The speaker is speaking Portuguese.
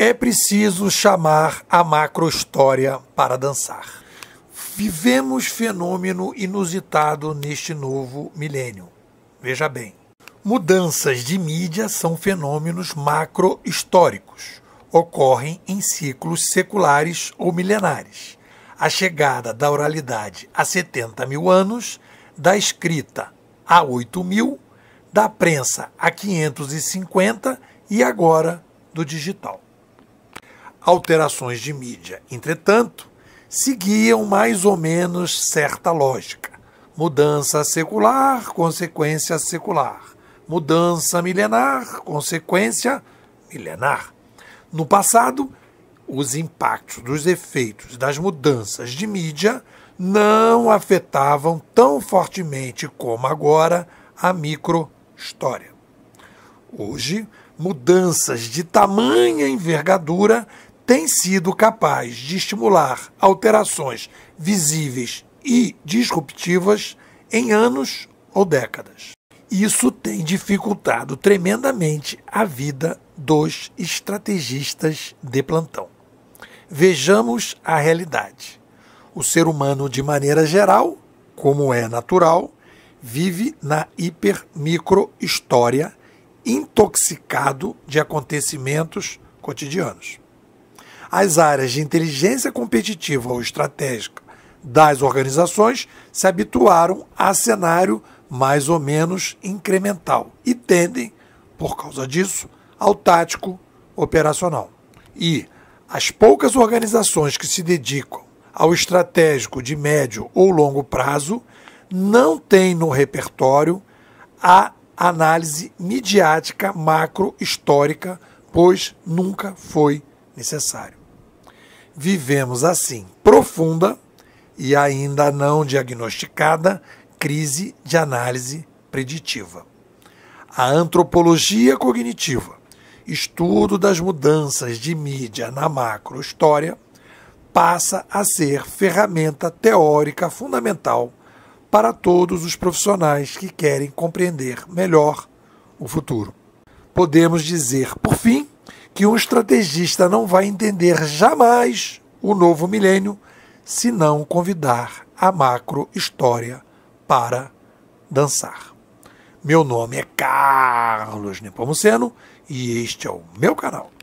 É preciso chamar a macrohistória para dançar. Vivemos fenômeno inusitado neste novo milênio. Veja bem, mudanças de mídia são fenômenos macrohistóricos. Ocorrem em ciclos seculares ou milenares. A chegada da oralidade a 70 mil anos, da escrita a 8 mil, da prensa a 550 e agora do digital alterações de mídia, entretanto, seguiam mais ou menos certa lógica. Mudança secular, consequência secular. Mudança milenar, consequência milenar. No passado, os impactos dos efeitos das mudanças de mídia não afetavam tão fortemente como agora a microhistória. Hoje, mudanças de tamanha envergadura tem sido capaz de estimular alterações visíveis e disruptivas em anos ou décadas. Isso tem dificultado tremendamente a vida dos estrategistas de plantão. Vejamos a realidade. O ser humano, de maneira geral, como é natural, vive na hipermicrohistória, intoxicado de acontecimentos cotidianos as áreas de inteligência competitiva ou estratégica das organizações se habituaram a cenário mais ou menos incremental e tendem, por causa disso, ao tático operacional. E as poucas organizações que se dedicam ao estratégico de médio ou longo prazo não têm no repertório a análise midiática macro-histórica, pois nunca foi necessário. Vivemos assim profunda e ainda não diagnosticada crise de análise preditiva. A antropologia cognitiva, estudo das mudanças de mídia na macrohistória, passa a ser ferramenta teórica fundamental para todos os profissionais que querem compreender melhor o futuro. Podemos dizer, por fim, que um estrategista não vai entender jamais o novo milênio se não convidar a macro história para dançar. Meu nome é Carlos Nepomuceno e este é o meu canal.